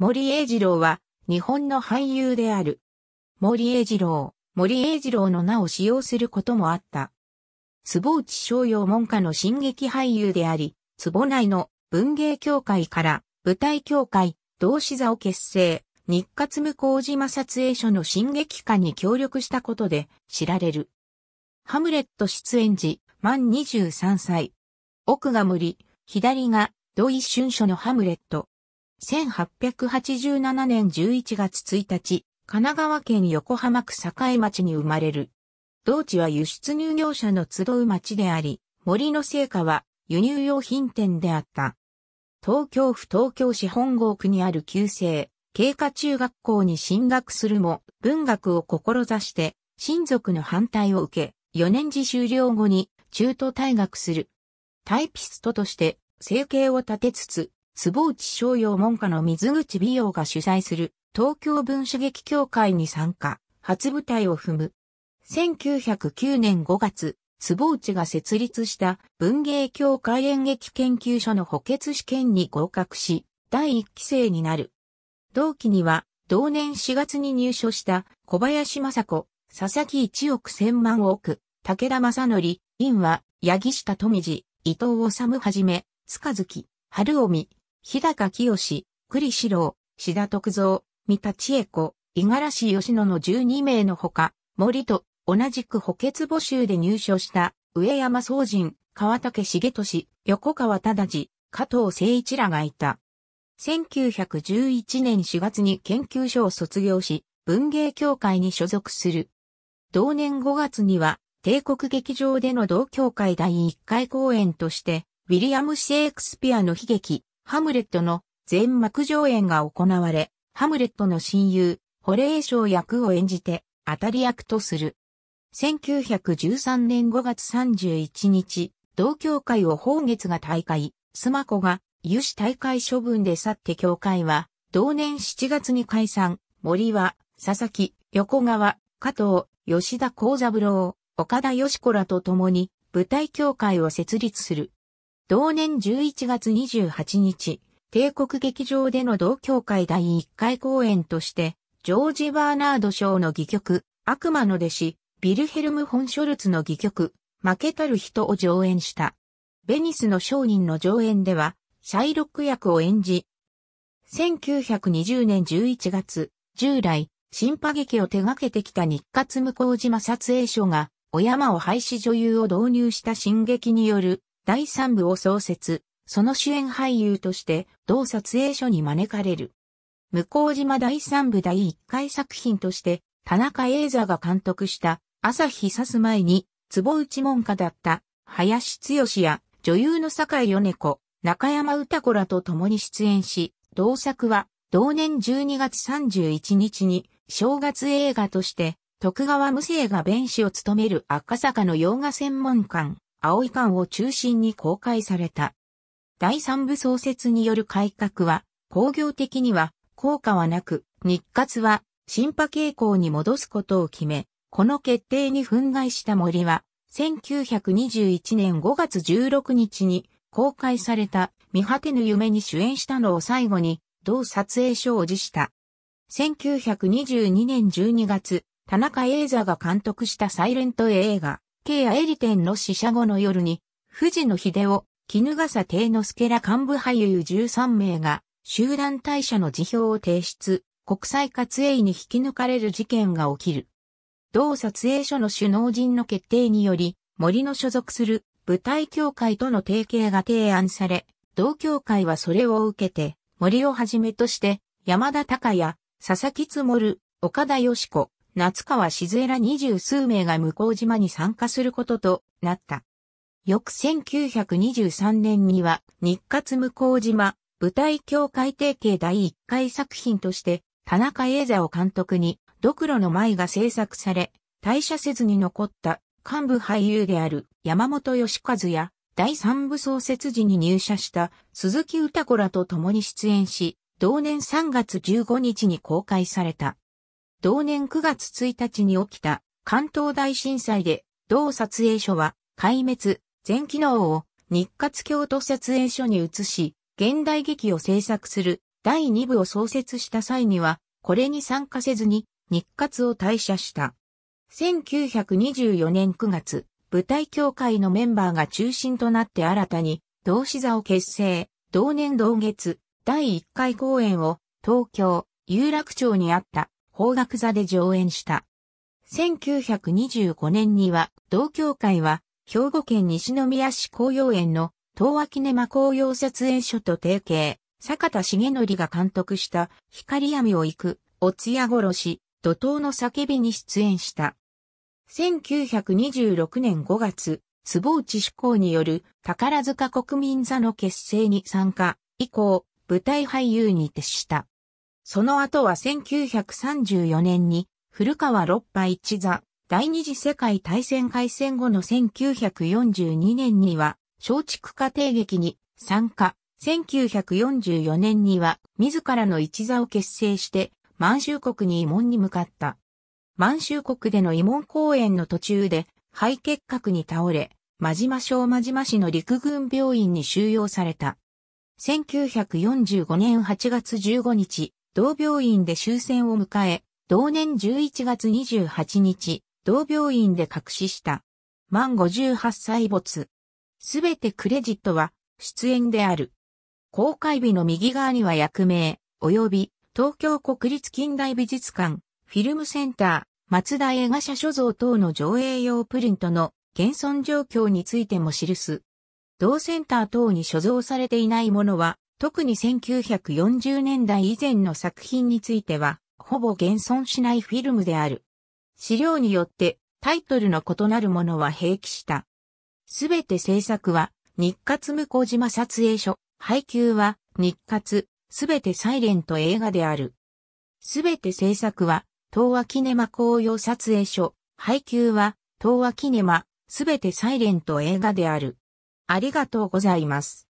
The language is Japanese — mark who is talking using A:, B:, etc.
A: 森栄二郎は、日本の俳優である。森栄二郎、森栄二郎の名を使用することもあった。坪内商用門下の進撃俳優であり、坪内の文芸協会から舞台協会、同志座を結成、日活向島撮影所の進撃館に協力したことで知られる。ハムレット出演時、満23歳。奥が森、左が土井春書のハムレット。1887年11月1日、神奈川県横浜区栄町に生まれる。同地は輸出入業者の集う町であり、森の成果は輸入用品店であった。東京府東京市本郷区にある旧制、経過中学校に進学するも、文学を志して、親族の反対を受け、4年次終了後に中途退学する。タイピストとして生計を立てつつ、坪内商用門下の水口美容が主催する東京文史劇協会に参加、初舞台を踏む。1909年5月、坪内が設立した文芸協会演劇研究所の補欠試験に合格し、第1期生になる。同期には、同年4月に入所した小林雅子、佐々木一億千万億、武田正則、院は、八木下富士、伊藤治はじめ、塚月、春臣、日高清、栗四郎、志田徳蔵、三田千恵子、五十嵐吉野の12名のほか、森と同じく補欠募集で入所した上山総人、川竹重俊、横川忠治、加藤誠一らがいた。1911年4月に研究所を卒業し、文芸協会に所属する。同年5月には、帝国劇場での同協会第1回公演として、ウィリアム・シェイクスピアの悲劇、ハムレットの全幕上演が行われ、ハムレットの親友、ホレーショー役を演じて、当たり役とする。1913年5月31日、同協会を宝月が大会、スマコが、有志大会処分で去って協会は、同年7月に解散、森は、佐々木、横川、加藤、吉田幸三郎、岡田義子らと共に、舞台協会を設立する。同年11月28日、帝国劇場での同協会第1回公演として、ジョージ・バーナード賞の戯曲、悪魔の弟子、ビルヘルム・ホン・ショルツの戯曲、負けたる人を上演した。ベニスの商人の上演では、シャイロック役を演じ、1920年11月、従来、新パ劇を手掛けてきた日活向島撮影所が、お山を廃止女優を導入した進撃による第3部を創設、その主演俳優として同撮影所に招かれる。向島第3部第1回作品として田中英座が監督した朝日刺す前に坪内門下だった林剛や女優の坂井米子、中山歌子らと共に出演し、同作は同年12月31日に正月映画として徳川無生が弁士を務める赤坂の洋画専門館青い館を中心に公開された。第三部創設による改革は、工業的には効果はなく、日活は進化傾向に戻すことを決め、この決定に憤慨した森は、1921年5月16日に公開された見果てぬ夢に主演したのを最後に、同撮影所を辞した。1922年12月、田中英座が監督したサイレント映画、慶アエリテンの死者後の夜に、藤野秀夫、絹笠定之助ら幹部俳優13名が、集団退社の辞表を提出、国際活営に引き抜かれる事件が起きる。同撮影所の首脳陣の決定により、森の所属する舞台協会との提携が提案され、同協会はそれを受けて、森をはじめとして、山田隆也、佐々木積、岡田よし子、夏川静江ら二十数名が向島に参加することとなった。翌1923年には日活向島舞台協会提携第1回作品として田中英座を監督にドクロの舞が制作され、退社せずに残った幹部俳優である山本義和や第三部創設時に入社した鈴木歌子らと共に出演し、同年3月15日に公開された。同年9月1日に起きた関東大震災で同撮影所は壊滅、全機能を日活京都撮影所に移し、現代劇を制作する第2部を創設した際には、これに参加せずに日活を退社した。1924年9月、舞台協会のメンバーが中心となって新たに同志座を結成、同年同月、第1回公演を東京、有楽町にあった邦楽座で上演した。1925年には、同協会は、兵庫県西宮市紅葉園の東脇キネマ紅葉撮影所と提携、坂田重則が監督した光闇を行く、おつや殺し、怒涛の叫びに出演した。1926年5月、坪内志向による宝塚国民座の結成に参加以降、舞台俳優に徹した。その後は1934年に、古川六波一座、第二次世界大戦開戦後の1942年には、松竹家庭劇に参加。1944年には、自らの一座を結成して、満州国に慰問に向かった。満州国での慰問公演の途中で、肺結核に倒れ、真島小真島市の陸軍病院に収容された。1945年8月15日、同病院で終戦を迎え、同年11月28日、同病院で隠死した。満58歳没。すべてクレジットは出演である。公開日の右側には役名、及び東京国立近代美術館、フィルムセンター、松田映画社所蔵等の上映用プリントの現存状況についても記す。同センター等に所蔵されていないものは特に1940年代以前の作品については、ほぼ現存しないフィルムである。資料によってタイトルの異なるものは併記した。すべて制作は日活向島撮影所、配給は日活、すべてサイレント映画である。すべて制作は東和キネマ紅葉撮影所、配給は東和キネマ、すべてサイレント映画である。ありがとうございます。